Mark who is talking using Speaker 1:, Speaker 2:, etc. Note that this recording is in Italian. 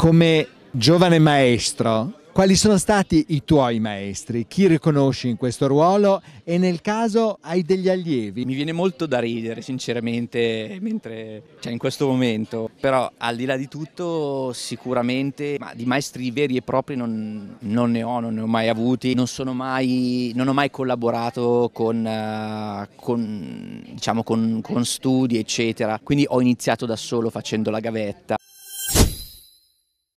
Speaker 1: come giovane maestro, quali sono stati i tuoi maestri? Chi riconosci in questo ruolo? E nel caso hai degli allievi? Mi viene molto da ridere,
Speaker 2: sinceramente, mentre, cioè in questo momento. Però, al di là di tutto, sicuramente ma di maestri veri e propri non, non ne ho, non ne ho mai avuti. Non, mai, non ho mai collaborato con, uh, con, diciamo, con, con studi, eccetera. Quindi ho iniziato da solo facendo la gavetta.